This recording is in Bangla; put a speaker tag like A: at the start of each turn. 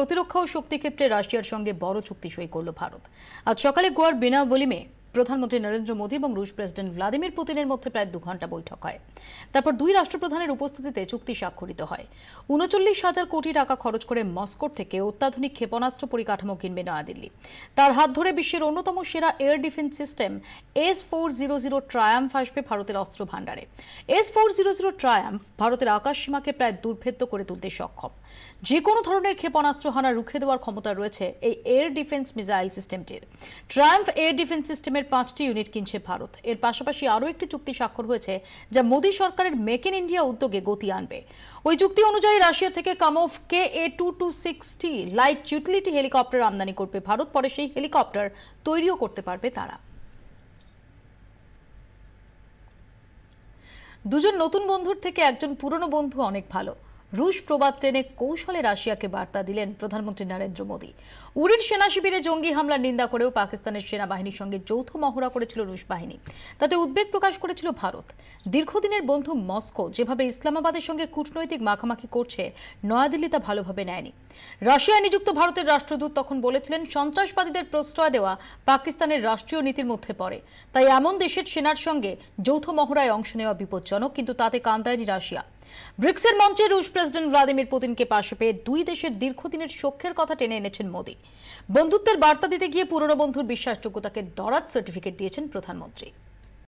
A: প্রতিরক্ষা ও ক্ষেত্রে রাশিয়ার সঙ্গে বড় চুক্তি সই করল ভারত আজ সকালে গোয়ার বিনাবলিমে প্রধানমন্ত্রী নরেন্দ্র মোদী এবং রুশ প্রেসিডেন্ট ভ্লাদিমির পুতিনের মধ্যে প্রায় দু ঘন্টা বৈঠক হয় তারপর দুই রাষ্ট্রপ্রধানের উপস্থিতিতে চুক্তি স্বাক্ষরিত হয় উনচল্লিশ হাজার কোটি টাকা খরচ করে মস্কোর থেকে অত্যাধুনিক ক্ষেপণাস্ত্র পরিকাঠামো কিনবে নয়াদিল্লি তার হাত ধরে বিশ্বের অন্যতম সেরা air defence system S four zero zero Triumf আসবে ভারতের অস্ত্র ভাণ্ডারে S four zero zero Triumf ভারতের আকাশ সীমাকে প্রায় দুর্ভেদ্য করে তুলতে সক্ষম যে কোনো ধরনের ক্ষেপণাস্ত্র হানা রুখে দেওয়ার ক্ষমতা রয়েছে এই এয়ার ডিফেন্স মিসাইল সিস্টেমটির ট্রায়াম্ফ এয়ার ডিফেন্স সিস্টেমের পেট্রোলিয়ামের পাঁচটি ইউনিট কিনছে ভারত এর পাশাপাশি আরও একটি চুক্তি স্বাক্ষর হয়েছে যা মোদী সরকারের মেক ইন ইন্ডিয়া উদ্যোগে গতি আনবে ওই চুক্তি অনুযায়ী রাশিয়া থেকে Kamov K A two two sixty light utility helicopter আমদানি করবে ভারত পরে সেই হেলিকপ্টার তৈরিও করতে পারবে তারা দুজন নতুন বন্ধুর থেকে একজন পুরনো বন্ধু অনেক ভালো রুশ প্রবাদ টেনে কৌশলে রাশিয়াকে বার্তা দিলেন প্রধানমন্ত্রী নরেন্দ্র মোদী উরির সেনা শিবিরে জঙ্গি হামলার নিন্দা করেও পাকিস্তানের সেনাবাহিনীর সঙ্গে যৌথ মহড়া করেছিল রুশ বাহিনী তাতে উদ্বেগ প্রকাশ করেছিল ভারত দীর্ঘদিনের বন্ধু মস্কো যেভাবে ইসলামাবাদের সঙ্গে কূটনৈতিক মাখামাখি করছে নয়াদিল্লি তা ভালোভাবে নেয়নি রাশিয়া নিযুক্ত ভারতের রাষ্ট্রদূত তখন বলেছিলেন সন্ত্রাসবাদীদের প্রশ্রয় দেওয়া পাকিস্তানের রাষ্ট্রীয় নীতির মধ্যে পড়ে তাই এমন দেশের সেনার সঙ্গে যৌথ মহড়ায় অংশ নেওয়া বিপজ্জনক কিন্তু তাতে কান্দায়নি রাশিয়া ব্রিক্সের মঞ্চে রুশ প্রেসিডেন্ট ভ্লাদিমির পুতিনকে পাশে পেয়ে দুই দেশের দীর্ঘদিনের সখ্যের কথা টেনে এনেছেন মোদী বন্ধুত্বের বার্তা দিতে গিয়ে পুরনো বন্ধুর বিশ্বাসযোগ্যতাকে দরাদ সার্টিফিকেট দিয়েছেন প্রধানমন্ত্রী